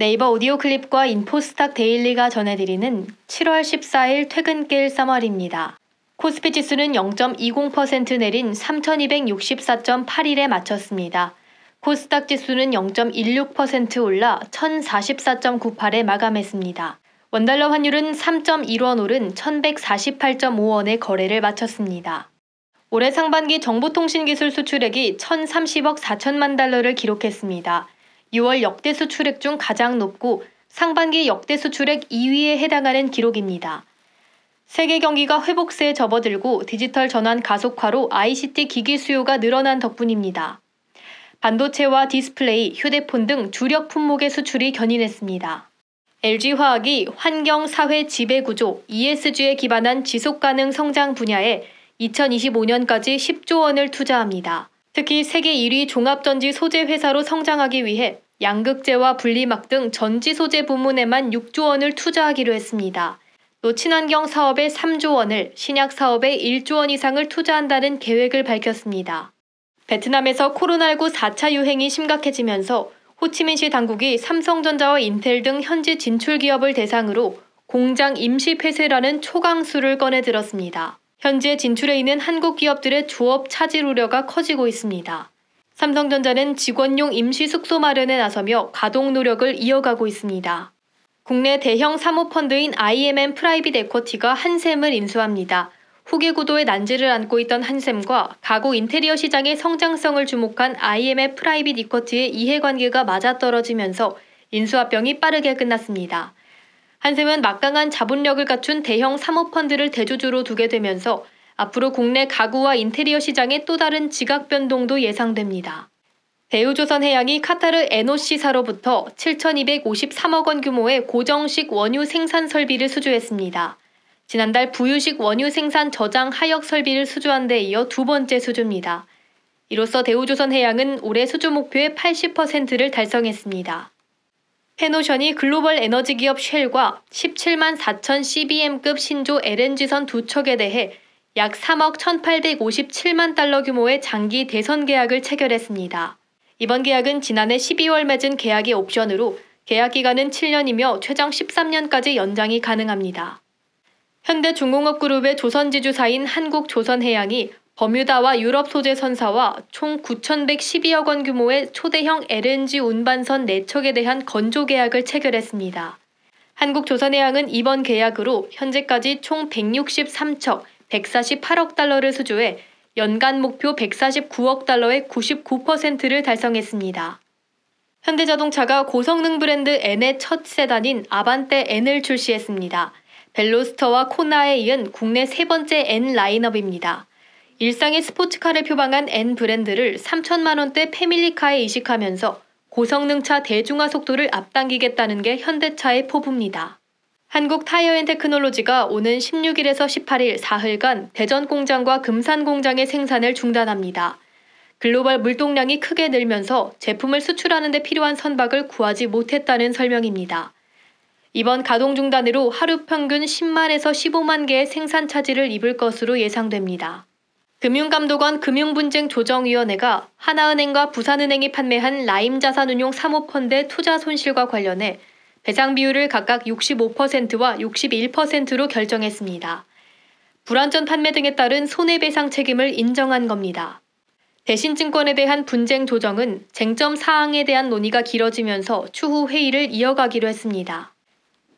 네이버 오디오 클립과 인포스탁 데일리가 전해드리는 7월 14일 퇴근길 써머리입니다. 코스피 지수는 0.20% 내린 3264.81에 마쳤습니다. 코스닥 지수는 0.16% 올라 1044.98에 마감했습니다. 원달러 환율은 3.1원 오른 1 1 4 8 5원에 거래를 마쳤습니다. 올해 상반기 정보통신기술 수출액이 1030억 4천만 달러를 기록했습니다. 6월 역대 수출액 중 가장 높고 상반기 역대 수출액 2위에 해당하는 기록입니다. 세계 경기가 회복세에 접어들고 디지털 전환 가속화로 ICT 기기 수요가 늘어난 덕분입니다. 반도체와 디스플레이, 휴대폰 등 주력 품목의 수출이 견인했습니다. LG화학이 환경, 사회, 지배구조, ESG에 기반한 지속가능 성장 분야에 2025년까지 10조 원을 투자합니다. 특히 세계 1위 종합전지 소재 회사로 성장하기 위해 양극재와 분리막 등 전지 소재 부문에만 6조 원을 투자하기로 했습니다. 또 친환경 사업에 3조 원을, 신약 사업에 1조 원 이상을 투자한다는 계획을 밝혔습니다. 베트남에서 코로나19 4차 유행이 심각해지면서 호치민시 당국이 삼성전자와 인텔 등 현지 진출 기업을 대상으로 공장 임시 폐쇄라는 초강수를 꺼내들었습니다. 현재 진출해 있는 한국 기업들의 조업 차질 우려가 커지고 있습니다. 삼성전자는 직원용 임시 숙소 마련에 나서며 가동 노력을 이어가고 있습니다. 국내 대형 사모펀드인 IMM 프라이빗 에쿼티가 한샘을 인수합니다. 후계 구도의 난제를 안고 있던 한샘과 가구 인테리어 시장의 성장성을 주목한 IMF 프라이빗 이쿼트의 이해관계가 맞아떨어지면서 인수합병이 빠르게 끝났습니다. 한샘은 막강한 자본력을 갖춘 대형 사모펀드를 대주주로 두게 되면서 앞으로 국내 가구와 인테리어 시장의 또 다른 지각 변동도 예상됩니다. 대우조선해양이 카타르 NOC사로부터 7,253억 원 규모의 고정식 원유 생산 설비를 수주했습니다. 지난달 부유식 원유 생산 저장 하역 설비를 수주한 데 이어 두 번째 수주입니다. 이로써 대우조선해양은 올해 수주 목표의 80%를 달성했습니다. 해노션이 글로벌 에너지 기업 쉘과 17만 4천 CBM급 신조 LNG선 두 척에 대해 약 3억 1,857만 달러 규모의 장기 대선 계약을 체결했습니다. 이번 계약은 지난해 12월 맺은 계약의 옵션으로 계약 기간은 7년이며 최장 13년까지 연장이 가능합니다. 현대중공업그룹의 조선지주사인 한국조선해양이 버뮤다와 유럽 소재 선사와 총 9,112억 원 규모의 초대형 LNG 운반선 4척에 대한 건조 계약을 체결했습니다. 한국조선해양은 이번 계약으로 현재까지 총 163척 148억 달러를 수주해 연간 목표 149억 달러의 99%를 달성했습니다. 현대자동차가 고성능 브랜드 N의 첫 세단인 아반떼 N을 출시했습니다. 벨로스터와 코나에 이은 국내 세 번째 N 라인업입니다. 일상의 스포츠카를 표방한 N 브랜드를 3천만 원대 패밀리카에 이식하면서 고성능차 대중화 속도를 앞당기겠다는 게 현대차의 포부입니다. 한국 타이어 앤 테크놀로지가 오는 16일에서 18일 사흘간 대전 공장과 금산 공장의 생산을 중단합니다. 글로벌 물동량이 크게 늘면서 제품을 수출하는 데 필요한 선박을 구하지 못했다는 설명입니다. 이번 가동 중단으로 하루 평균 10만에서 15만 개의 생산 차질을 입을 것으로 예상됩니다. 금융감독원 금융분쟁조정위원회가 하나은행과 부산은행이 판매한 라임자산운용 사모펀드 투자 손실과 관련해 배상 비율을 각각 65%와 61%로 결정했습니다. 불완전 판매 등에 따른 손해배상 책임을 인정한 겁니다. 대신증권에 대한 분쟁 조정은 쟁점 사항에 대한 논의가 길어지면서 추후 회의를 이어가기로 했습니다.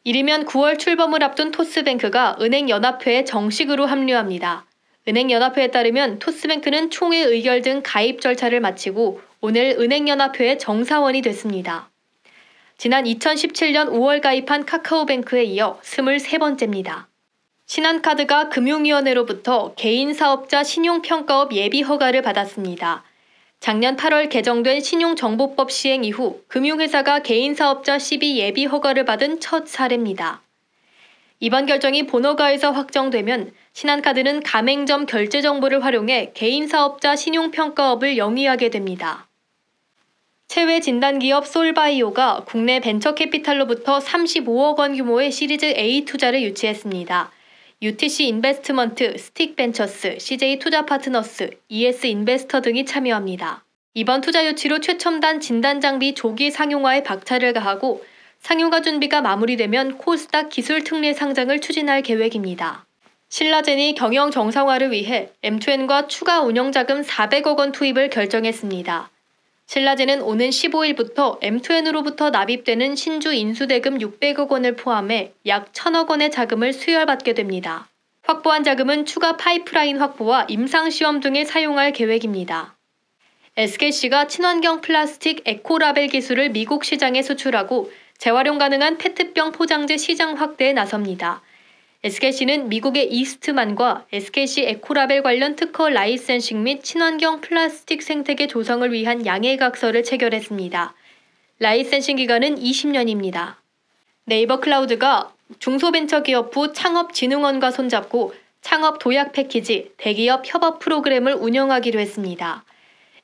이르면 9월 출범을 앞둔 토스뱅크가 은행연합회에 정식으로 합류합니다. 은행연합회에 따르면 토스뱅크는 총회 의결 등 가입 절차를 마치고 오늘 은행연합회의 정사원이 됐습니다. 지난 2017년 5월 가입한 카카오뱅크에 이어 23번째입니다. 신한카드가 금융위원회로부터 개인사업자 신용평가업 예비 허가를 받았습니다. 작년 8월 개정된 신용정보법 시행 이후 금융회사가 개인사업자 CB 예비 허가를 받은 첫 사례입니다. 이번 결정이 본어가에서 확정되면 신한카드는 가맹점 결제 정보를 활용해 개인 사업자 신용평가업을 영위하게 됩니다. 해외 진단기업 솔바이오가 국내 벤처캐피탈로부터 35억 원 규모의 시리즈 A 투자를 유치했습니다. UTC 인베스트먼트, 스틱벤처스, CJ 투자파트너스, ES 인베스터 등이 참여합니다. 이번 투자 유치로 최첨단 진단장비 조기 상용화에 박차를 가하고 상용화 준비가 마무리되면 코스닥 기술 특례 상장을 추진할 계획입니다. 신라젠이 경영 정상화를 위해 M2N과 추가 운영자금 400억 원 투입을 결정했습니다. 신라젠은 오는 15일부터 M2N으로부터 납입되는 신주 인수대금 600억 원을 포함해 약 1000억 원의 자금을 수혈받게 됩니다. 확보한 자금은 추가 파이프라인 확보와 임상시험 등에 사용할 계획입니다. SKC가 친환경 플라스틱 에코라벨 기술을 미국 시장에 수출하고 재활용 가능한 페트병 포장재 시장 확대에 나섭니다. SKC는 미국의 이스트만과 SKC 에코라벨 관련 특허 라이센싱 및 친환경 플라스틱 생태계 조성을 위한 양해각서를 체결했습니다. 라이센싱 기간은 20년입니다. 네이버 클라우드가 중소벤처기업부 창업진흥원과 손잡고 창업 도약 패키지 대기업 협업 프로그램을 운영하기로 했습니다.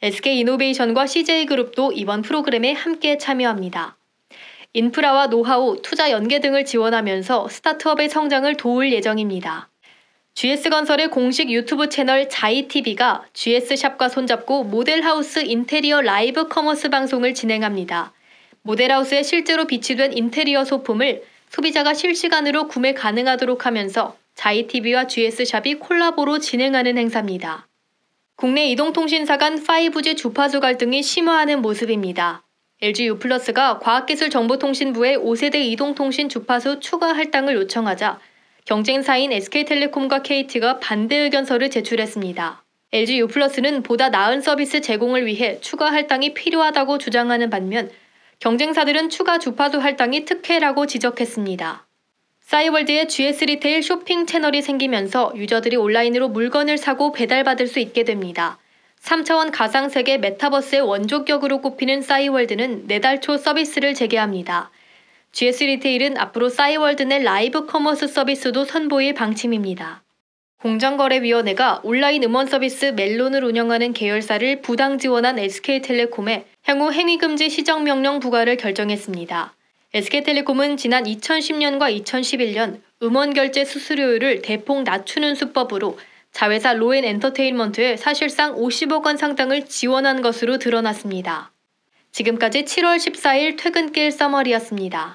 SK이노베이션과 CJ그룹도 이번 프로그램에 함께 참여합니다. 인프라와 노하우, 투자 연계 등을 지원하면서 스타트업의 성장을 도울 예정입니다. GS건설의 공식 유튜브 채널 자이TV가 GS샵과 손잡고 모델하우스 인테리어 라이브 커머스 방송을 진행합니다. 모델하우스에 실제로 비치된 인테리어 소품을 소비자가 실시간으로 구매 가능하도록 하면서 자이TV와 GS샵이 콜라보로 진행하는 행사입니다. 국내 이동통신사 간 5G 주파수 갈등이 심화하는 모습입니다. LG U+가 플러스 과학기술정보통신부에 5세대 이동통신 주파수 추가 할당을 요청하자 경쟁사인 SK텔레콤과 KT가 반대 의견서를 제출했습니다. LG U+는 플러스 보다 나은 서비스 제공을 위해 추가 할당이 필요하다고 주장하는 반면 경쟁사들은 추가 주파수 할당이 특혜라고 지적했습니다. 싸이월드에 GS 리테일 쇼핑 채널이 생기면서 유저들이 온라인으로 물건을 사고 배달받을 수 있게 됩니다. 3차원 가상세계 메타버스의 원조격으로 꼽히는 싸이월드는 내달 네 초 서비스를 재개합니다. GS 리테일은 앞으로 싸이월드 내 라이브 커머스 서비스도 선보일 방침입니다. 공정거래위원회가 온라인 음원 서비스 멜론을 운영하는 계열사를 부당 지원한 SK텔레콤에 향후 행위금지 시정명령 부과를 결정했습니다. SK텔레콤은 지난 2010년과 2011년 음원 결제 수수료율을 대폭 낮추는 수법으로 자회사 로엔 엔터테인먼트에 사실상 50억 원 상당을 지원한 것으로 드러났습니다. 지금까지 7월 14일 퇴근길 서머리였습니다.